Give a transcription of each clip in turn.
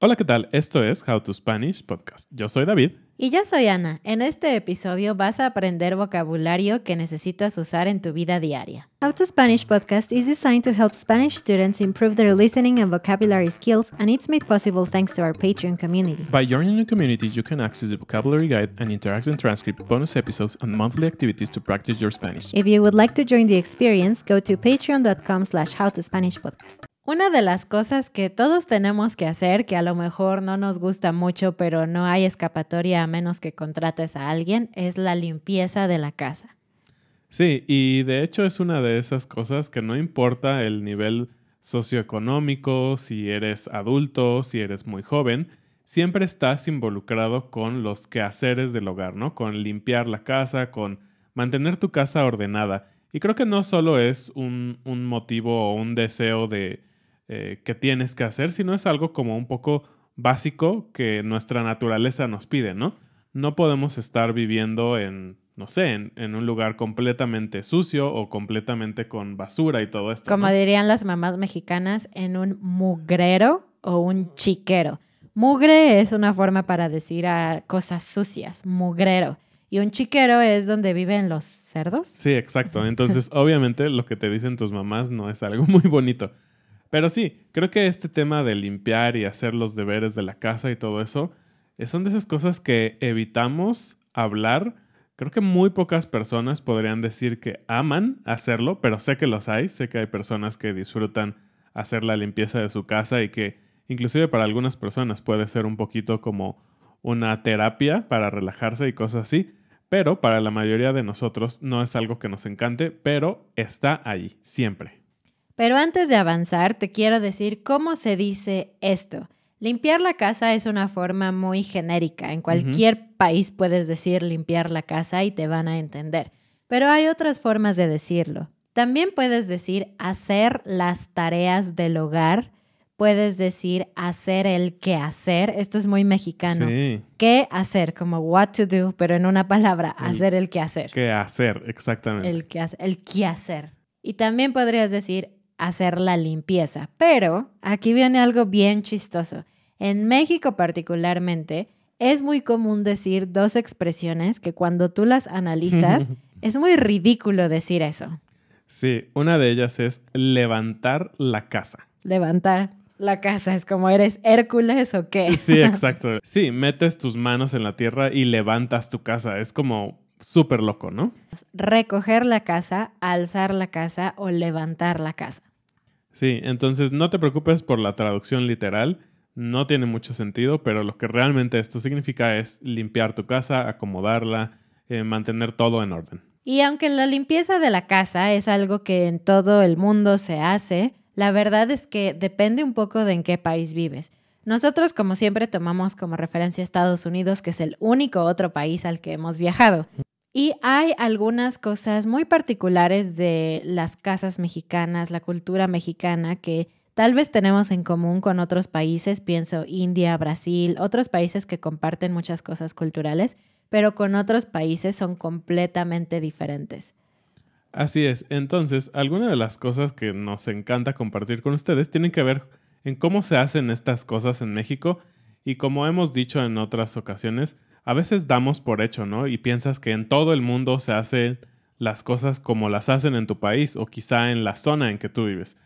Hola, ¿qué tal? Esto es How to Spanish Podcast. Yo soy David. Y yo soy Ana. En este episodio vas a aprender vocabulario que necesitas usar en tu vida diaria. How to Spanish Podcast is designed to help Spanish students improve their listening and vocabulary skills, and it's made possible thanks to our Patreon community. By joining the community, you can access the vocabulary guide, and interactive transcript, bonus episodes, and monthly activities to practice your Spanish. If you would like to join the experience, go to patreon.com slash howtospanishpodcast. Una de las cosas que todos tenemos que hacer, que a lo mejor no nos gusta mucho, pero no hay escapatoria a menos que contrates a alguien, es la limpieza de la casa. Sí, y de hecho es una de esas cosas que no importa el nivel socioeconómico, si eres adulto, si eres muy joven, siempre estás involucrado con los quehaceres del hogar, ¿no? Con limpiar la casa, con mantener tu casa ordenada. Y creo que no solo es un, un motivo o un deseo de, eh, que tienes que hacer, sino es algo como un poco básico que nuestra naturaleza nos pide, ¿no? No podemos estar viviendo en, no sé, en, un lugar completamente sucio o completamente con basura y todo esto. Como dirían las mamás mexicanas, en un mugrero o un chiquero. Mugre es una forma para decir a cosas sucias, mugrero. Y un chiquero es donde viven los cerdos. Sí, exacto. Entonces, obviamente, lo que te dicen tus mamás no es algo muy bonito. Pero sí, creo que este tema de limpiar y hacer los deberes de la casa y todo eso, eh, son de esas cosas que evitamos hablar. Creo que muy pocas personas podrían decir que aman hacerlo, pero sé que los hay, sé que hay personas que disfrutan hacer la limpieza de su casa y que inclusive para algunas personas puede ser un poquito como una terapia para relajarse y cosas así, pero para la mayoría de nosotros no es algo que nos encante, pero está ahí siempre. Pero antes de avanzar, te quiero decir cómo se dice esto. Limpiar la casa es una forma muy genérica. En cualquier país puedes decir limpiar la casa y te van a entender. Pero hay otras formas de decirlo. También puedes decir hacer las tareas del hogar. Puedes decir hacer el quehacer. hacer. Esto es muy mexicano. ¿Qué hacer? Como what to do, pero en una palabra, hacer el qué Qué hacer, exactamente. El quehacer. El Y también podrías decir hacer la limpieza. Pero aquí viene algo bien chistoso. En México particularmente es muy común decir dos expresiones que cuando tú las analizas es muy ridículo decir eso. Sí, una de ellas es levantar la casa. Levantar la casa es como eres Hércules o qué. Sí, exacto. Sí, metes tus manos en la tierra y levantas tu casa. Es como súper loco, ¿no? Recoger la casa, alzar la casa o levantar la casa. Sí, entonces no te preocupes por la traducción literal, no tiene mucho sentido, pero lo que realmente esto significa es limpiar tu casa, acomodarla, eh, mantener todo en orden. Y aunque la limpieza de la casa es algo que en todo el mundo se hace, la verdad es que depende un poco de en qué país vives. Nosotros, como siempre, tomamos como referencia a Estados Unidos, que es el único otro país al que hemos viajado. Y hay algunas cosas muy particulares de las casas mexicanas, la cultura mexicana, que tal vez tenemos en común con otros países, pienso India, Brasil, otros países que comparten muchas cosas culturales, pero con otros países son completamente diferentes. Así es, entonces, alguna de las cosas que nos encanta compartir con ustedes tienen que ver en cómo se hacen estas cosas en México y como hemos dicho en otras ocasiones, a veces damos por hecho, ¿no? Y piensas que en todo el mundo se hacen las cosas como las hacen en tu país o quizá en la zona en que tú vives.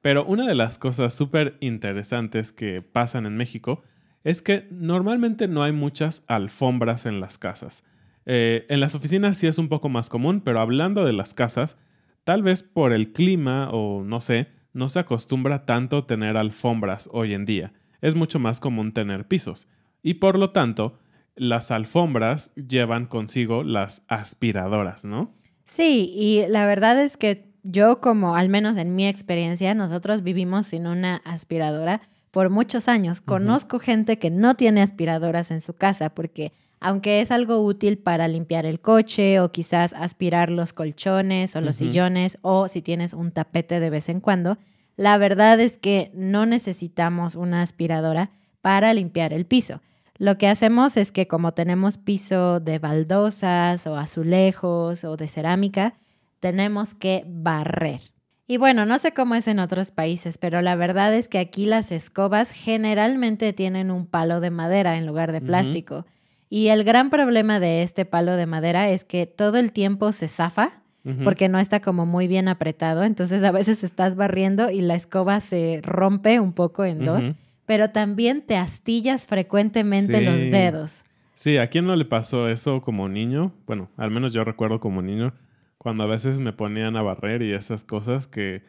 Pero una de las cosas súper interesantes que pasan en México es que normalmente no hay muchas alfombras en las casas. Eh, en las oficinas sí es un poco más común, pero hablando de las casas, tal vez por el clima o no sé, no se acostumbra tanto tener alfombras hoy en día es mucho más común tener pisos y por lo tanto las alfombras llevan consigo las aspiradoras, ¿no? Sí, y la verdad es que yo como, al menos en mi experiencia, nosotros vivimos sin una aspiradora por muchos años. Conozco gente que no tiene aspiradoras en su casa porque aunque es algo útil para limpiar el coche o quizás aspirar los colchones o los sillones o si tienes un tapete de vez en cuando, la verdad es que no necesitamos una aspiradora para limpiar el piso. Lo que hacemos es que como tenemos piso de baldosas o azulejos o de cerámica, tenemos que barrer. Y bueno, no sé cómo es en otros países, pero la verdad es que aquí las escobas generalmente tienen un palo de madera en lugar de plástico. Y el gran problema de este palo de madera es que todo el tiempo se zafa porque no está como muy bien apretado. Entonces a veces estás barriendo y la escoba se rompe un poco en dos, pero también te astillas frecuentemente los dedos. Sí, ¿a quién no le pasó eso como niño? Bueno, al menos yo recuerdo como niño, cuando a veces me ponían a barrer y esas cosas que,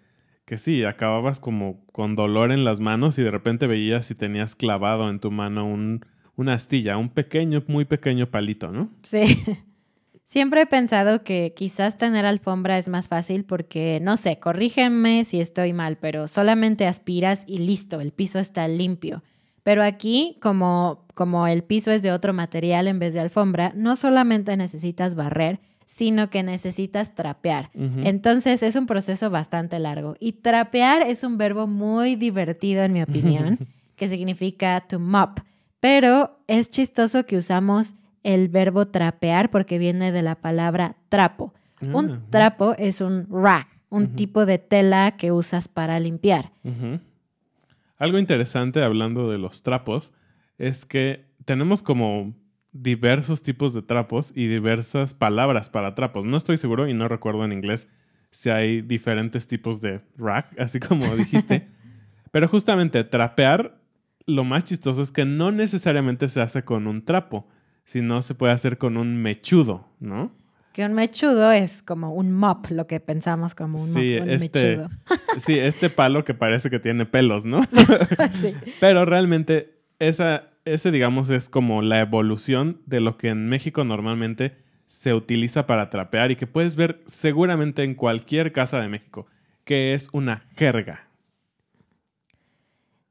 que sí, acababas como con dolor en las manos y de repente veías si tenías clavado en tu mano un, una astilla, un pequeño, muy pequeño palito, ¿no? Sí. Siempre he pensado que quizás tener alfombra es más fácil porque, no sé, corrígenme si estoy mal, pero solamente aspiras y listo, el piso está limpio. Pero aquí, como, como el piso es de otro material en vez de alfombra, no solamente necesitas barrer, sino que necesitas trapear. Entonces es un proceso bastante largo. Y trapear es un verbo muy divertido, en mi opinión, que significa to mop. Pero es chistoso que usamos el verbo trapear porque viene de la palabra trapo. Ah, un trapo es un rack, un tipo de tela que usas para limpiar. Algo interesante hablando de los trapos es que tenemos como diversos tipos de trapos y diversas palabras para trapos. No estoy seguro y no recuerdo en inglés si hay diferentes tipos de rack, así como dijiste. Pero justamente trapear, lo más chistoso es que no necesariamente se hace con un trapo si no se puede hacer con un mechudo, ¿no? Que un mechudo es como un mop, lo que pensamos como un, este mechudo. Sí, este palo que parece que tiene pelos, ¿no? sí. Pero realmente esa, ese, digamos, es como la evolución de lo que en México normalmente se utiliza para trapear y que puedes ver seguramente en cualquier casa de México, que es una jerga.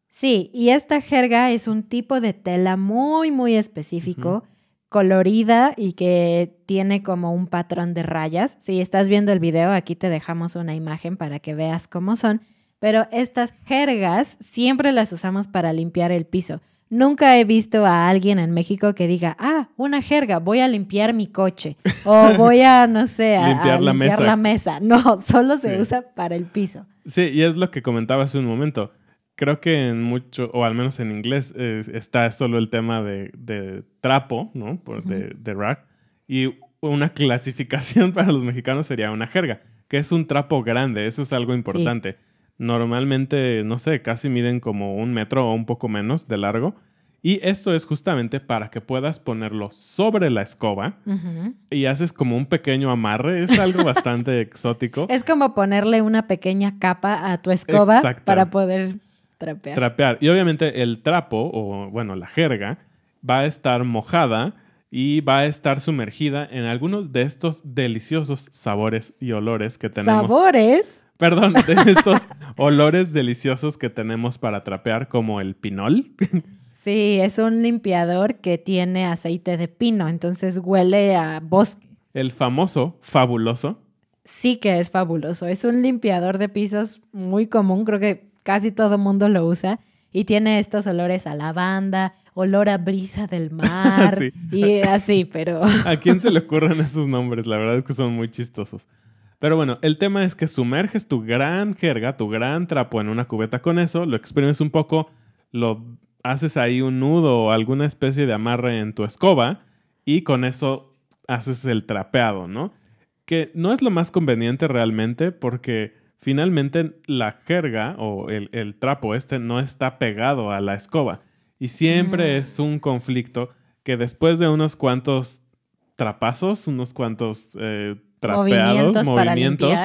Sí, y esta jerga es un tipo de tela muy, muy específico colorida y que tiene como un patrón de rayas. Si estás viendo el video, aquí te dejamos una imagen para que veas cómo son. Pero estas jergas siempre las usamos para limpiar el piso. Nunca he visto a alguien en México que diga, ah, una jerga, voy a limpiar mi coche o voy a, no sé, a limpiar, la, mesa. No, solo se usa para el piso. Sí, y es lo que comentaba hace un momento creo que en mucho, o al menos en inglés, está solo el tema de, trapo, ¿no? Por, de, rack. Y una clasificación para los mexicanos sería una jerga, que es un trapo grande, eso es algo importante. Normalmente, no sé, casi miden como un metro o un poco menos de largo. Y esto es justamente para que puedas ponerlo sobre la escoba y haces como un pequeño amarre. Es algo bastante exótico. Es como ponerle una pequeña capa a tu escoba para poder Trapear. Trapear. Y obviamente el trapo, o bueno, la jerga, va a estar mojada y va a estar sumergida en algunos de estos deliciosos sabores y olores que tenemos. ¿Sabores? Perdón, de estos olores deliciosos que tenemos para trapear, como el pinol. sí, es un limpiador que tiene aceite de pino, entonces huele a bosque. El famoso, fabuloso. Sí que es fabuloso. Es un limpiador de pisos muy común, creo que casi todo mundo lo usa. Y tiene estos olores a lavanda, olor a brisa del mar y así, pero... ¿A quién se le ocurren esos nombres? La verdad es que son muy chistosos. Pero bueno, el tema es que sumerges tu gran jerga, tu gran trapo en una cubeta con eso, lo exprimes un poco, lo haces ahí un nudo o alguna especie de amarre en tu escoba y con eso haces el trapeado, ¿no? Que no es lo más conveniente realmente porque finalmente la jerga o el, trapo este no está pegado a la escoba. Y siempre mm. es un conflicto que después de unos cuantos trapazos, unos cuantos eh, trapeados, movimientos,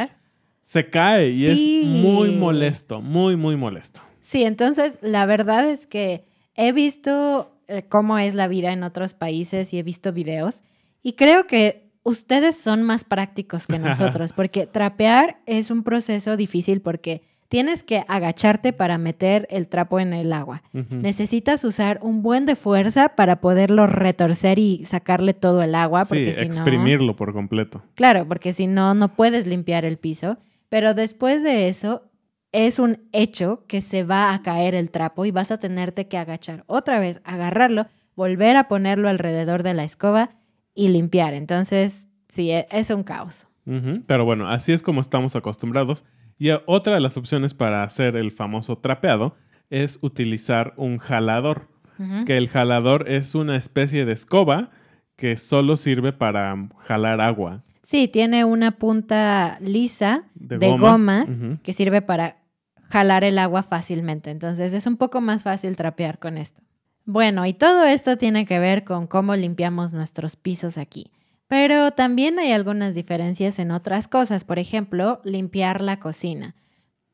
se cae y es muy molesto, muy, muy molesto. Sí, entonces la verdad es que he visto eh, cómo es la vida en otros países y he visto videos y creo que ustedes son más prácticos que nosotros, porque trapear es un proceso difícil porque tienes que agacharte para meter el trapo en el agua. Necesitas usar un buen de fuerza para poderlo retorcer y sacarle todo el agua. Porque exprimirlo por completo. Claro, porque si no, no puedes limpiar el piso. Pero después de eso, es un hecho que se va a caer el trapo y vas a tenerte que agachar otra vez, agarrarlo, volver a ponerlo alrededor de la escoba y limpiar. Entonces, sí, e, es un caos. Pero bueno, así es como estamos acostumbrados. Y eh, otra de las opciones para hacer el famoso trapeado es utilizar un jalador, que el jalador es una especie de escoba que solo sirve para jalar agua. Sí, tiene una punta lisa de, goma, que sirve para jalar el agua fácilmente. Entonces es un poco más fácil trapear con esto. Bueno, y todo esto tiene que ver con cómo limpiamos nuestros pisos aquí. Pero también hay algunas diferencias en otras cosas, por ejemplo, limpiar la cocina.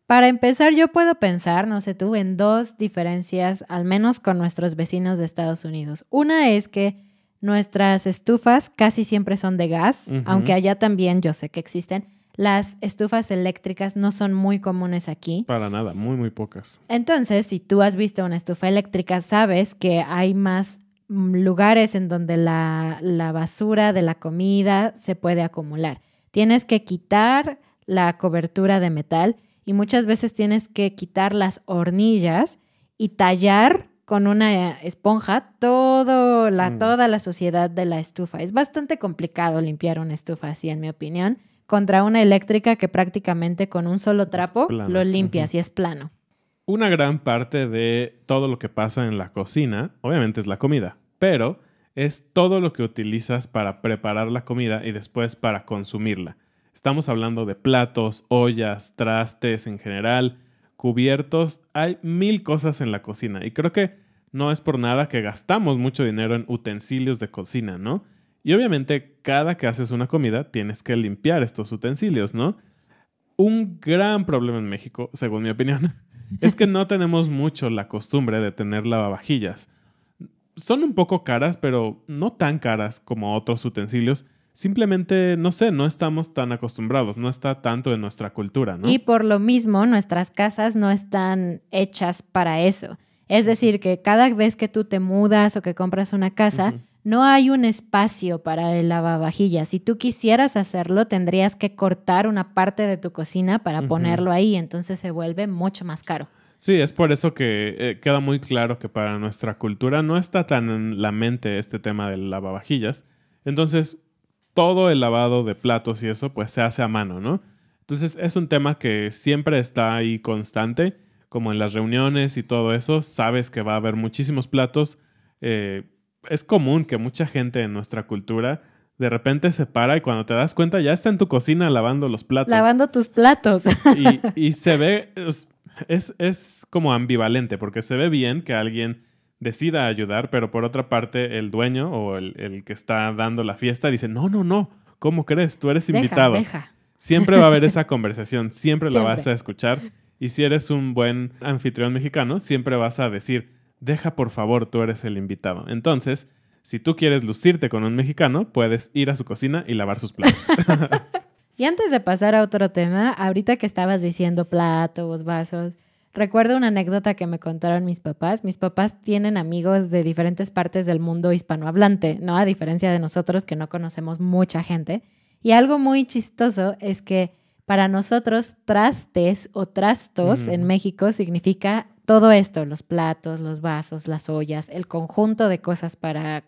Para empezar, yo puedo pensar, no sé tú, en dos diferencias, al menos con nuestros vecinos de Estados Unidos. Una es que nuestras estufas casi siempre son de gas, aunque allá también yo sé que existen, las estufas eléctricas no son muy comunes aquí. Para nada, muy, muy pocas. Entonces, si tú has visto una estufa eléctrica, sabes que hay más mm, lugares en donde la, basura de la comida se puede acumular. Tienes que quitar la cobertura de metal y muchas veces tienes que quitar las hornillas y tallar con una esponja mm. toda la suciedad de la estufa. Es bastante complicado limpiar una estufa así, en mi opinión contra una eléctrica que prácticamente con un solo trapo lo limpias y es plano. Una gran parte de todo lo que pasa en la cocina, obviamente es la comida, pero es todo lo que utilizas para preparar la comida y después para consumirla. Estamos hablando de platos, ollas, trastes en general, cubiertos, hay mil cosas en la cocina y creo que no es por nada que gastamos mucho dinero en utensilios de cocina, ¿no? Y obviamente cada que haces una comida tienes que limpiar estos utensilios, ¿no? Un gran problema en México, según mi opinión, es que no tenemos mucho la costumbre de tener lavavajillas. Son un poco caras, pero no tan caras como otros utensilios. Simplemente, no sé, no estamos tan acostumbrados, no está tanto en nuestra cultura, ¿no? Y por lo mismo, nuestras casas no están hechas para eso. Es decir, que cada vez que tú te mudas o que compras una casa, no hay un espacio para el lavavajillas. Si tú quisieras hacerlo, tendrías que cortar una parte de tu cocina para ponerlo ahí, entonces se vuelve mucho más caro. Sí, es por eso que eh, queda muy claro que para nuestra cultura no está tan en la mente este tema del lavavajillas. Entonces, todo el lavado de platos y eso, pues se hace a mano, ¿no? Entonces, es un tema que siempre está ahí constante, como en las reuniones y todo eso, sabes que va a haber muchísimos platos. Eh, es común que mucha gente en nuestra cultura de repente se para y cuando te das cuenta ya está en tu cocina lavando los platos. Lavando tus platos. Y, se ve, es, como ambivalente, porque se ve bien que alguien decida ayudar, pero por otra parte el dueño o el, que está dando la fiesta dice, no, no, no, ¿cómo crees? Tú eres invitado. Siempre va a haber esa conversación, siempre la vas a escuchar. Y si eres un buen anfitrión mexicano, siempre vas a decir, deja por favor, tú eres el invitado. Entonces, si tú quieres lucirte con un mexicano, puedes ir a su cocina y lavar sus platos. y antes de pasar a otro tema, ahorita que estabas diciendo platos, vasos, recuerdo una anécdota que me contaron mis papás. Mis papás tienen amigos de diferentes partes del mundo hispanohablante, ¿no? A diferencia de nosotros que no conocemos mucha gente. Y algo muy chistoso es que para nosotros trastes o trastos en mm. México significa todo esto, los platos, los vasos, las ollas, el conjunto de cosas para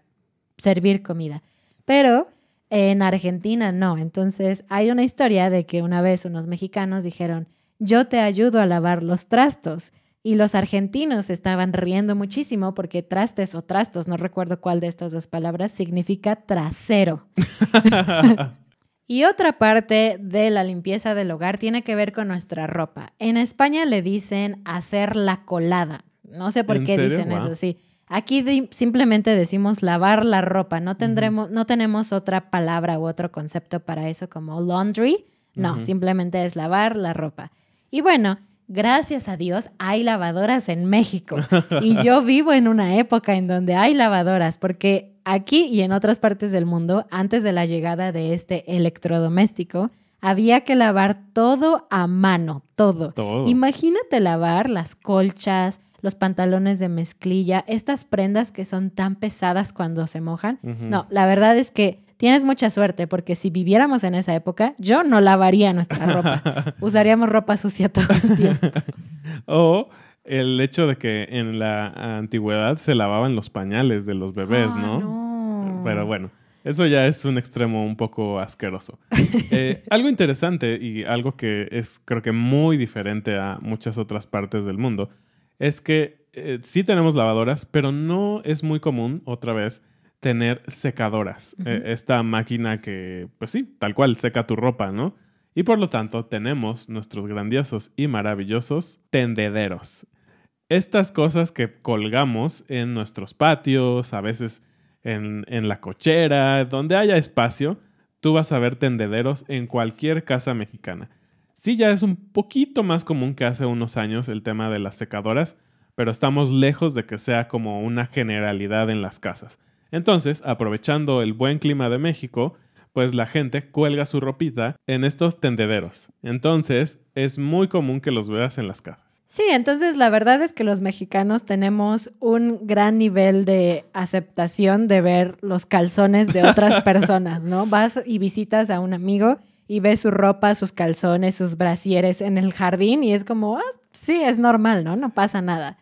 servir comida. Pero en Argentina no. Entonces hay una historia de que una vez unos mexicanos dijeron, yo te ayudo a lavar los trastos. Y los argentinos estaban riendo muchísimo porque trastes o trastos, no recuerdo cuál de estas dos palabras, significa trasero. Y otra parte de la limpieza del hogar tiene que ver con nuestra ropa. En España le dicen hacer la colada. No sé por qué dicen eso, sí. Aquí simplemente decimos lavar la ropa. No tendremos, no tenemos otra palabra u otro concepto para eso como laundry. No, simplemente es lavar la ropa. Y bueno, gracias a Dios, hay lavadoras en México. Y yo vivo en una época en donde hay lavadoras, porque aquí y en otras partes del mundo, antes de la llegada de este electrodoméstico, había que lavar todo a mano, todo. Imagínate lavar las colchas, los pantalones de mezclilla, estas prendas que son tan pesadas cuando se mojan. No, la verdad es que tienes mucha suerte porque si viviéramos en esa época, yo no lavaría nuestra ropa. Usaríamos ropa sucia todo el tiempo. o el hecho de que en la antigüedad se lavaban los pañales de los bebés, ah, ¿no? Pero bueno. Eso ya es un extremo un poco asqueroso. Eh, algo interesante y algo que es creo que muy diferente a muchas otras partes del mundo es que eh, sí tenemos lavadoras, pero no es muy común, otra vez, tener secadoras. Eh, esta máquina que, pues sí, tal cual, seca tu ropa, ¿no? Y por lo tanto tenemos nuestros grandiosos y maravillosos tendederos. Estas cosas que colgamos en nuestros patios, a veces en, en la cochera, donde haya espacio, tú vas a ver tendederos en cualquier casa mexicana. Sí, ya es un poquito más común que hace unos años el tema de las secadoras, pero estamos lejos de que sea como una generalidad en las casas. Entonces, aprovechando el buen clima de México, pues la gente cuelga su ropita en estos tendederos. Entonces, es muy común que los veas en las casas. Sí, entonces la verdad es que los mexicanos tenemos un gran nivel de aceptación de ver los calzones de otras personas, ¿no? Vas y visitas a un amigo y ves su ropa, sus calzones, sus brasieres en el jardín y es como, ah, sí, es normal, ¿no? No pasa nada.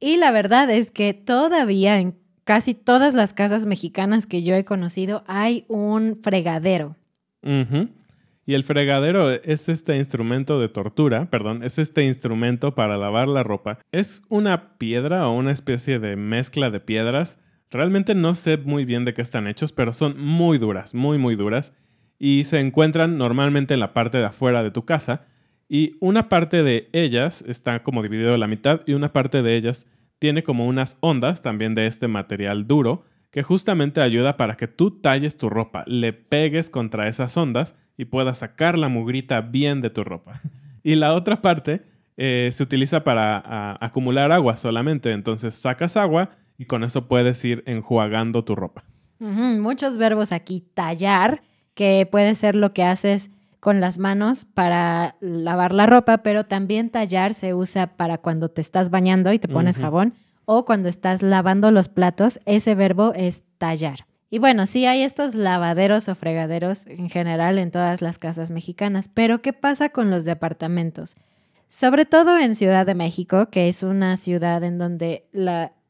Y la verdad es que todavía en casi todas las casas mexicanas que yo he conocido hay un fregadero. Y el fregadero es este instrumento de tortura, perdón, es este instrumento para lavar la ropa. Es una piedra o una especie de mezcla de piedras. Realmente no sé muy bien de qué están hechos, pero son muy duras, muy, muy duras. Y se encuentran normalmente en la parte de afuera de tu casa. Y una parte de ellas está como dividido a la mitad y una parte de ellas tiene como unas ondas también de este material duro que justamente ayuda para que tú talles tu ropa, le pegues contra esas ondas y puedas sacar la mugrita bien de tu ropa. Y la otra parte eh, se utiliza para acumular agua solamente, entonces sacas agua y con eso puedes ir enjuagando tu ropa. Muchos verbos aquí, tallar, que puede ser lo que haces con las manos para lavar la ropa, pero también tallar se usa para cuando te estás bañando y te pones jabón o cuando estás lavando los platos, ese verbo es tallar. Y bueno, sí hay estos lavaderos o fregaderos en general en todas las casas mexicanas, pero ¿qué pasa con los departamentos? Sobre todo en Ciudad de México, que es una ciudad en donde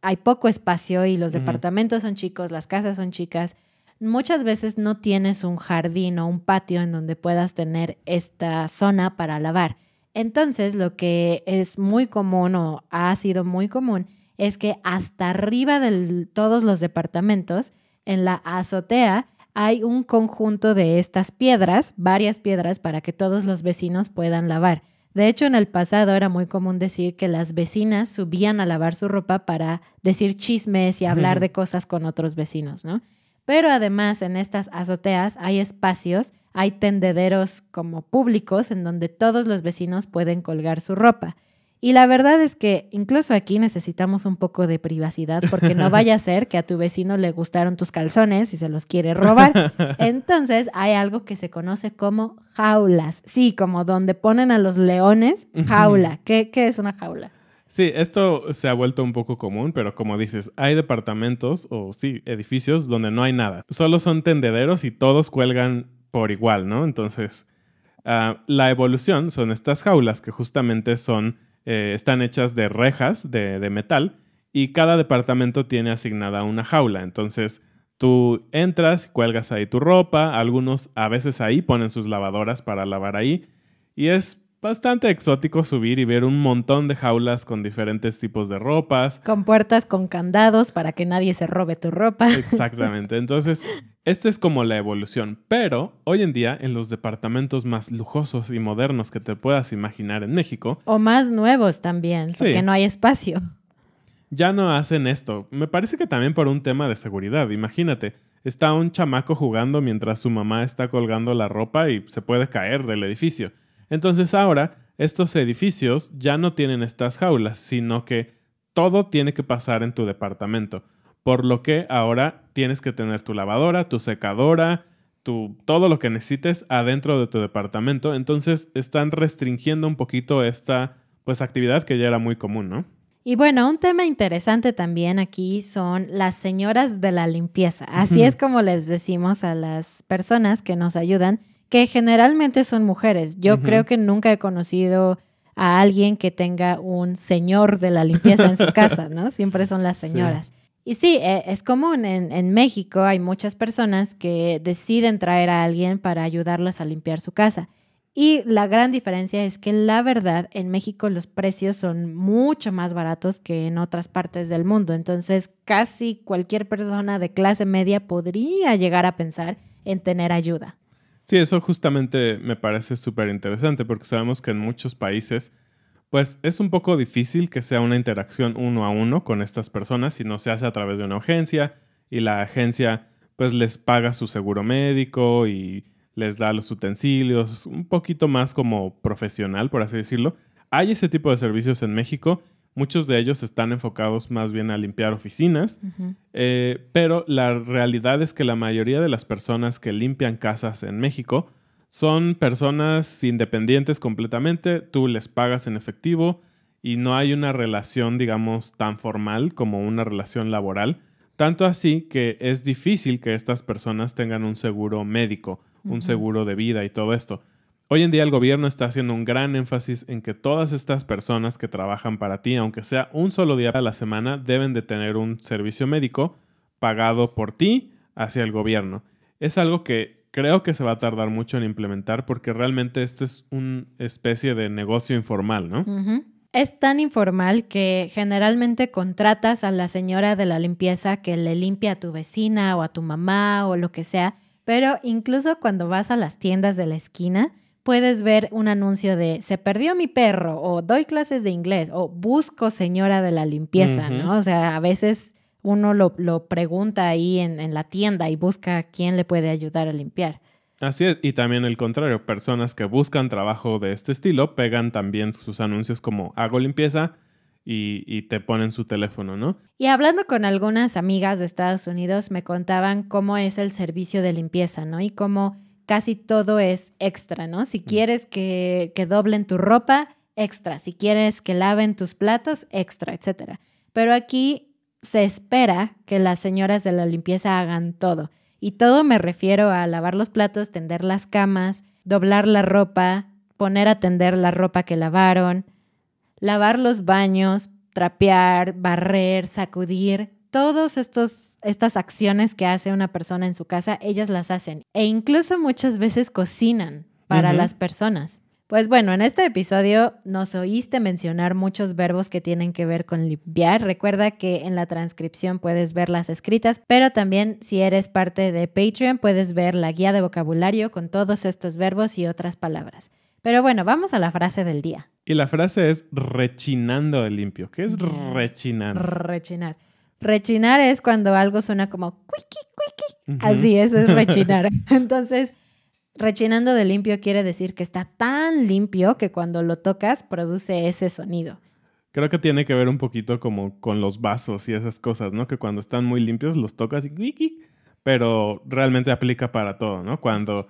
hay poco espacio y los departamentos son chicos, las casas son chicas, Muchas veces no tienes un jardín o un patio en donde puedas tener esta zona para lavar. Entonces, lo que es muy común o ha sido muy común es que hasta arriba de todos los departamentos, en la azotea, hay un conjunto de estas piedras, varias piedras, para que todos los vecinos puedan lavar. De hecho, en el pasado era muy común decir que las vecinas subían a lavar su ropa para decir chismes y hablar de cosas con otros vecinos, ¿no? pero además en estas azoteas hay espacios, hay tendederos como públicos en donde todos los vecinos pueden colgar su ropa. Y la verdad es que incluso aquí necesitamos un poco de privacidad porque no vaya a ser que a tu vecino le gustaron tus calzones y se los quiere robar. Entonces hay algo que se conoce como jaulas. Sí, como donde ponen a los leones, jaula. ¿Qué, qué es una jaula? Sí, esto se ha vuelto un poco común, pero como dices, hay departamentos o sí, edificios donde no hay nada. Solo son tendederos y todos cuelgan por igual, ¿no? Entonces, ah, la evolución son estas jaulas que justamente son, eh, están hechas de rejas de, de metal y cada departamento tiene asignada una jaula. Entonces, tú entras, cuelgas ahí tu ropa, algunos a veces ahí ponen sus lavadoras para lavar ahí y es bastante exótico subir y ver un montón de jaulas con diferentes tipos de ropas. Con puertas con candados para que nadie se robe tu ropa. Exactamente. Entonces, esta es como la evolución. Pero hoy en día, en los departamentos más lujosos y modernos que te puedas imaginar en México. O más nuevos también, porque no hay espacio. Ya no hacen esto. Me parece que también por un tema de seguridad. Imagínate, está un chamaco jugando mientras su mamá está colgando la ropa y se puede caer del edificio. Entonces ahora estos edificios ya no tienen estas jaulas, sino que todo tiene que pasar en tu departamento. Por lo que ahora tienes que tener tu lavadora, tu secadora, tu, todo lo que necesites adentro de tu departamento. Entonces están restringiendo un poquito esta pues actividad que ya era muy común, ¿no? Y bueno, un tema interesante también aquí son las señoras de la limpieza. Así es como les decimos a las personas que nos ayudan que generalmente son mujeres. Yo creo que nunca he conocido a alguien que tenga un señor de la limpieza en su casa, ¿no? Siempre son las señoras. Y sí, e, es común en, México, hay muchas personas que deciden traer a alguien para ayudarlas a limpiar su casa. Y la gran diferencia es que la verdad, en México los precios son mucho más baratos que en otras partes del mundo. Entonces, casi cualquier persona de clase media podría llegar a pensar en tener ayuda. Sí, eso justamente me parece súper interesante porque sabemos que en muchos países pues es un poco difícil que sea una interacción uno a uno con estas personas si no se hace a través de una agencia y la agencia pues les paga su seguro médico y les da los utensilios, un poquito más como profesional, por así decirlo. Hay ese tipo de servicios en México Muchos de ellos están enfocados más bien a limpiar oficinas, eh, pero la realidad es que la mayoría de las personas que limpian casas en México son personas independientes completamente, tú les pagas en efectivo y no hay una relación, digamos, tan formal como una relación laboral. Tanto así que es difícil que estas personas tengan un seguro médico, un seguro de vida y todo esto. Hoy en día el gobierno está haciendo un gran énfasis en que todas estas personas que trabajan para ti, aunque sea un solo día a la semana, deben de tener un servicio médico pagado por ti hacia el gobierno. Es algo que creo que se va a tardar mucho en implementar porque realmente este es una especie de negocio informal, ¿no? Es tan informal que generalmente contratas a la señora de la limpieza que le limpia a tu vecina o a tu mamá o lo que sea, pero incluso cuando vas a las tiendas de la esquina, puedes ver un anuncio de se perdió mi perro o doy clases de inglés o busco señora de la limpieza, ¿no? O sea, a veces uno lo, pregunta ahí en, la tienda y busca quién le puede ayudar a limpiar. Así es, y también el contrario, personas que buscan trabajo de este estilo pegan también sus anuncios como hago limpieza y, y te ponen su teléfono, ¿no? Y hablando con algunas amigas de Estados Unidos, me contaban cómo es el servicio de limpieza, ¿no? Y cómo casi todo es extra, ¿no? Si mm. quieres que, que doblen tu ropa, extra. Si quieres que laven tus platos, extra, etcétera. Pero aquí se espera que las señoras de la limpieza hagan todo. Y todo me refiero a lavar los platos, tender las camas, doblar la ropa, poner a tender la ropa que lavaron, lavar los baños, trapear, barrer, sacudir, todas estas acciones que hace una persona en su casa, ellas las hacen e incluso muchas veces cocinan para las personas. Pues bueno, en este episodio nos oíste mencionar muchos verbos que tienen que ver con limpiar. Recuerda que en la transcripción puedes ver las escritas, pero también si eres parte de Patreon puedes ver la guía de vocabulario con todos estos verbos y otras palabras. Pero bueno, vamos a la frase del día. Y la frase es rechinando el limpio. ¿Qué es rechinar? Rechinar. Rechinar es cuando algo suena como cuiqui, cuiqui. Así, es, es rechinar. Entonces, rechinando de limpio quiere decir que está tan limpio que cuando lo tocas produce ese sonido. Creo que tiene que ver un poquito como con los vasos y esas cosas, ¿no? Que cuando están muy limpios los tocas y cuiqui. Pero realmente aplica para todo, ¿no? Cuando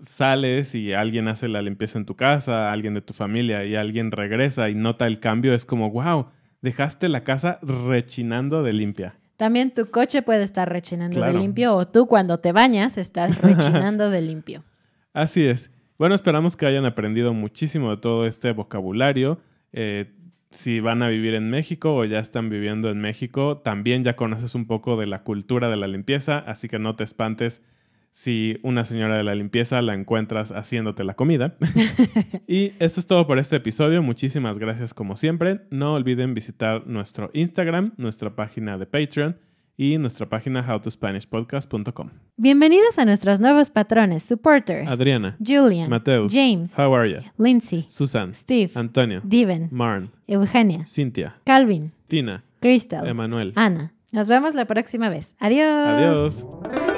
sales y alguien hace la limpieza en tu casa, alguien de tu familia y alguien regresa y nota el cambio, es como, wow dejaste la casa rechinando de limpia. También tu coche puede estar rechinando de limpio o tú cuando te bañas estás rechinando de limpio. Así es. Bueno, esperamos que hayan aprendido muchísimo de todo este vocabulario. Eh, si van a vivir en México o ya están viviendo en México, también ya conoces un poco de la cultura de la limpieza, así que no te espantes si una señora de la limpieza la encuentras haciéndote la comida. y eso es todo por este episodio. Muchísimas gracias como siempre. No olviden visitar nuestro Instagram, nuestra página de Patreon y nuestra página howtospanishpodcast.com. Bienvenidos a nuestros nuevos patrones, supporter. Adriana, Julian, Mateus, James, How are you? Lindsay, Susan, Steve, Antonio, Diven, Marn, Eugenia, Cintia, Calvin, Tina, Crystal, Emanuel, Ana. Nos vemos la próxima vez. Adiós. Adiós.